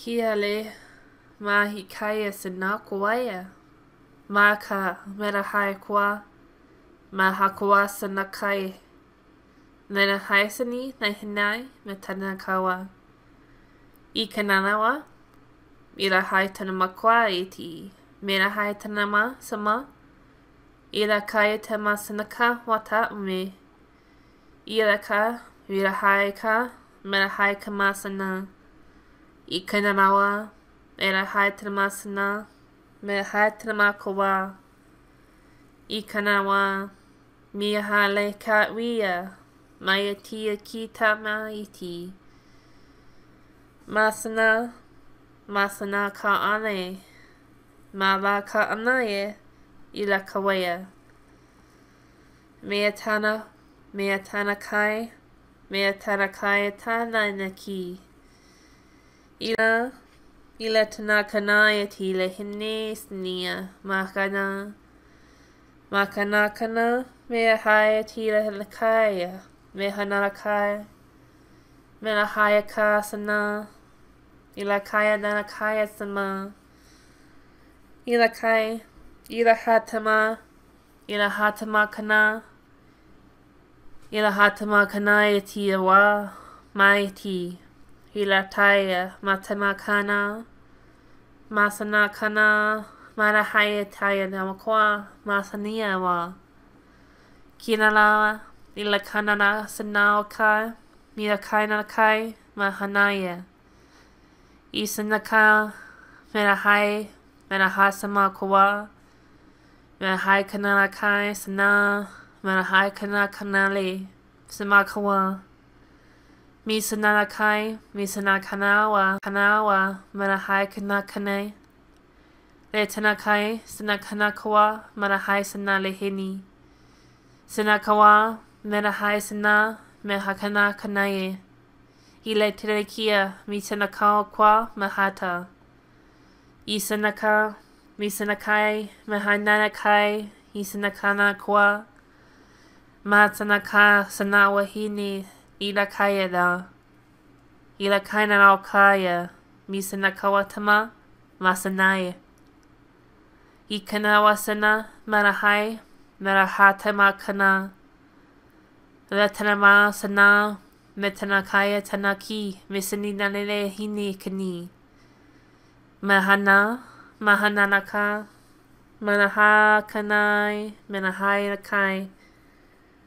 Kia le, mā hi kai e se nā ko aia. Mā ka mera hae kua, mā ha ko asa nā kai. Nei na hae ni, nei hinai, me tāna kawa. I ka nana wa, i la hae tāna ma kua e ti, me la hae tāna mā sa mā, i la kai te ma sa nā ka wata ume. I la ka, i la hae ka, me la hae ka mā sa Nā. i kaina rawa, e ra hae tira masana, me hae tira mako wā, i kaina rawa, mi a hale ka wia, mai a e ti a e ki ta ma i ti. Masana, masana ka ane, ma la ka anae i la ka wea. Mea tana, me tana kai, mea tana kai e tana ina Mea tana kai e tana ina ki. ila ila tana kana e te ila hine snia makana makana kana me a hai e te ila hana kaya me hana kaya me la hai a ka sana ila kaya dana kaya sama ila kai ila hatama ila hatama kana ila hatama kana e te ila wa mai te ila i la taia ma te makana, ma sa nā kana, ma ra hai e taia na e makoa, ma sa nia e wā. Kina la, i la kana na sa nā o kai, mi la kai na kai, ma hanaia. E. I sa nā ka, me ra hai, me ra hai sa mā kua, me ra hai kana la kai, sa nā, me ra hai kana kana li, sa mā kua. Mi sanana kai, mi sana kanawa, kanawa, mana hai kana kane. Le tana kai, sana kana kawa, mana hai sana lehini. Sana kawa, mana hai sana, me hakana kanae. I le tere kia, mi sana kao kwa mahata. I sana ka, mi sana kai, maha nana kai, i sana kana kwa. Ma sana ka, sana wahini, Ilakaya da. Ilakaina naokaya. Misanakawatama. Masanai. Ikanawasana. Marahai. Marahatama kana. Ratanama sana. Metanakaya tanaki. Misaninanele hini kani. Mahana. Mahananaka. Manaha kanai. Manahai kai.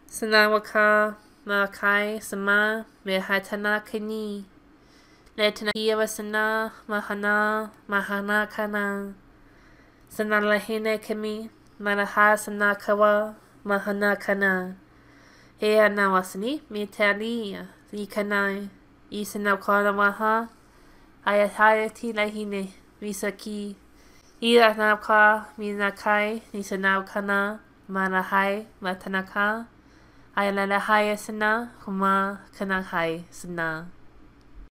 Sanawaka. ma kai sa ma me hai tana ka ni. Le tana i awa sa na ma hana ma hana ka na. Sa la hine ka mi ma na ha sana na ka wa ma hana ka na. He a na wasani me te ani i ka nai i sa na kona waha ai a hai a ti la hine mi sa ki. I a na kwa mi na kai ni sa na kana ma na hai ma tana kaa. Ayah nak hai senang, rumah kena hai senang.